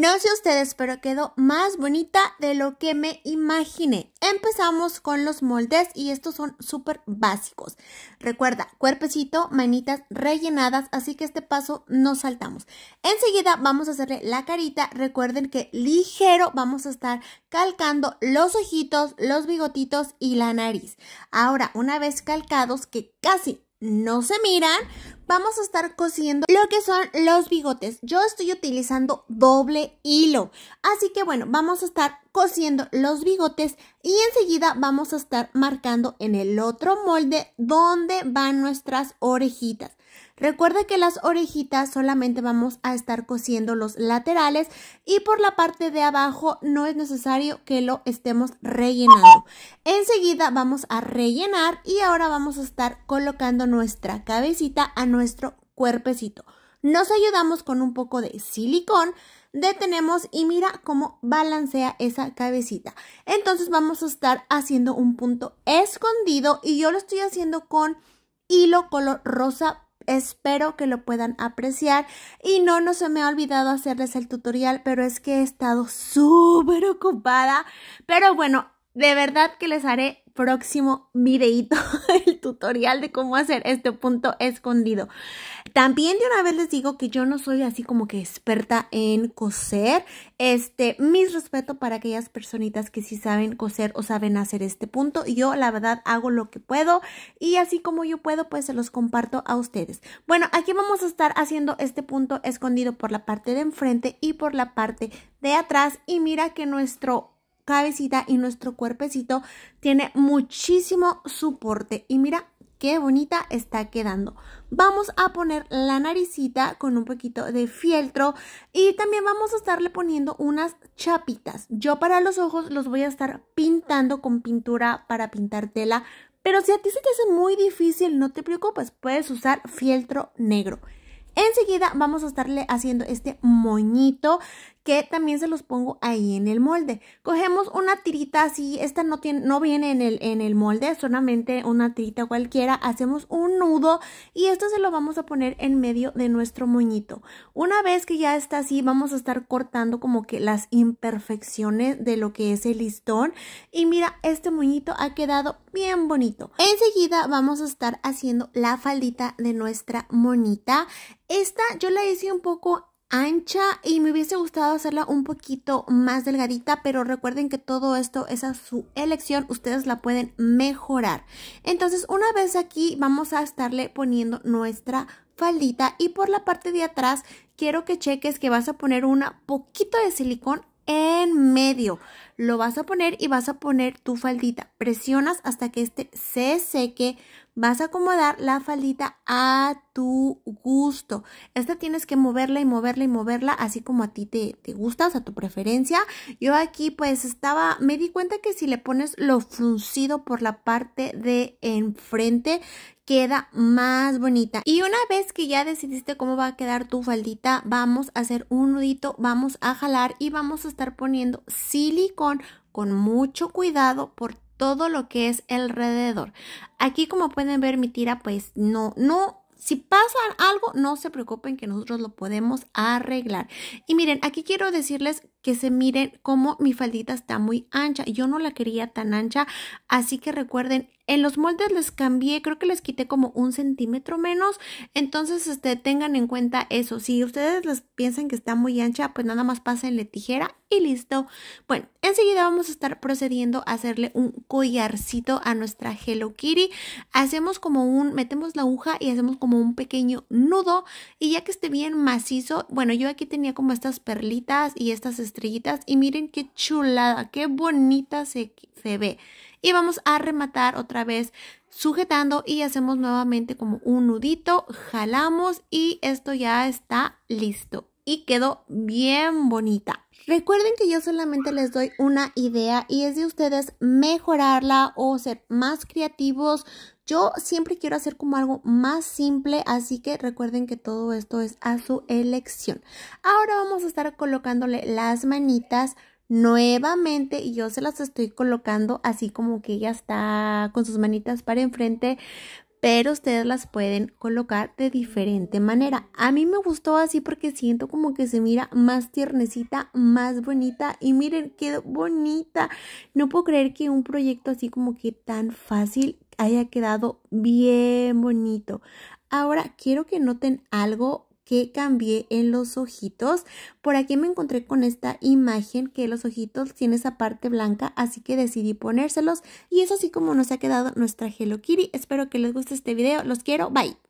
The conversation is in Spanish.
No sé ustedes, pero quedó más bonita de lo que me imaginé. Empezamos con los moldes y estos son súper básicos. Recuerda, cuerpecito, manitas rellenadas, así que este paso no saltamos. Enseguida vamos a hacerle la carita. Recuerden que ligero vamos a estar calcando los ojitos, los bigotitos y la nariz. Ahora, una vez calcados, que casi no se miran, vamos a estar cosiendo lo que son los bigotes. Yo estoy utilizando doble hilo, así que bueno, vamos a estar cosiendo los bigotes y enseguida vamos a estar marcando en el otro molde dónde van nuestras orejitas. Recuerda que las orejitas solamente vamos a estar cosiendo los laterales y por la parte de abajo no es necesario que lo estemos rellenando. Enseguida vamos a rellenar y ahora vamos a estar colocando nuestra cabecita a nuestro cuerpecito. Nos ayudamos con un poco de silicón, detenemos y mira cómo balancea esa cabecita. Entonces vamos a estar haciendo un punto escondido y yo lo estoy haciendo con hilo color rosa Espero que lo puedan apreciar y no, no se me ha olvidado hacerles el tutorial, pero es que he estado súper ocupada. Pero bueno, de verdad que les haré próximo videito, el tutorial de cómo hacer este punto escondido. También de una vez les digo que yo no soy así como que experta en coser. Este, mis respeto para aquellas personitas que sí saben coser o saben hacer este punto. Yo la verdad hago lo que puedo y así como yo puedo pues se los comparto a ustedes. Bueno, aquí vamos a estar haciendo este punto escondido por la parte de enfrente y por la parte de atrás y mira que nuestro cabecita y nuestro cuerpecito tiene muchísimo soporte. Y mira qué bonita está quedando. Vamos a poner la naricita con un poquito de fieltro y también vamos a estarle poniendo unas chapitas. Yo para los ojos los voy a estar pintando con pintura para pintar tela, pero si a ti se te hace muy difícil, no te preocupes, puedes usar fieltro negro. Enseguida vamos a estarle haciendo este moñito que también se los pongo ahí en el molde. Cogemos una tirita así, esta no, tiene, no viene en el, en el molde, solamente una tirita cualquiera. Hacemos un nudo y esto se lo vamos a poner en medio de nuestro moñito. Una vez que ya está así, vamos a estar cortando como que las imperfecciones de lo que es el listón. Y mira, este moñito ha quedado bien bonito. Enseguida vamos a estar haciendo la faldita de nuestra monita esta yo la hice un poco ancha y me hubiese gustado hacerla un poquito más delgadita, pero recuerden que todo esto es a su elección, ustedes la pueden mejorar. Entonces una vez aquí vamos a estarle poniendo nuestra faldita y por la parte de atrás quiero que cheques que vas a poner una poquito de silicón en medio. Lo vas a poner y vas a poner tu faldita. Presionas hasta que este se seque. Vas a acomodar la faldita a tu gusto. Esta tienes que moverla y moverla y moverla así como a ti te, te gusta, a tu preferencia. Yo aquí pues estaba, me di cuenta que si le pones lo fruncido por la parte de enfrente, queda más bonita. Y una vez que ya decidiste cómo va a quedar tu faldita, vamos a hacer un nudito, vamos a jalar y vamos a estar poniendo silicón con mucho cuidado por todo lo que es alrededor. Aquí como pueden ver mi tira pues no, no si pasa algo, no se preocupen que nosotros lo podemos arreglar. Y miren, aquí quiero decirles que se miren cómo mi faldita está muy ancha. Yo no la quería tan ancha, así que recuerden en los moldes les cambié, creo que les quité como un centímetro menos. Entonces, este, tengan en cuenta eso. Si ustedes les piensan que está muy ancha, pues nada más pásenle tijera y listo. Bueno, enseguida vamos a estar procediendo a hacerle un collarcito a nuestra Hello Kitty. Hacemos como un, metemos la aguja y hacemos como un pequeño nudo. Y ya que esté bien macizo, bueno, yo aquí tenía como estas perlitas y estas estrellitas. Y miren qué chulada, qué bonita se, se ve y vamos a rematar otra vez sujetando y hacemos nuevamente como un nudito, jalamos y esto ya está listo y quedó bien bonita. Recuerden que yo solamente les doy una idea y es de ustedes mejorarla o ser más creativos. Yo siempre quiero hacer como algo más simple, así que recuerden que todo esto es a su elección. Ahora vamos a estar colocándole las manitas nuevamente y yo se las estoy colocando así como que ella está con sus manitas para enfrente pero ustedes las pueden colocar de diferente manera. A mí me gustó así porque siento como que se mira más tiernecita, más bonita y miren qué bonita. No puedo creer que un proyecto así como que tan fácil haya quedado bien bonito. Ahora quiero que noten algo que cambié en los ojitos. Por aquí me encontré con esta imagen que los ojitos tienen esa parte blanca, así que decidí ponérselos. Y eso así como nos ha quedado nuestra Hello Kitty. Espero que les guste este video. Los quiero. Bye.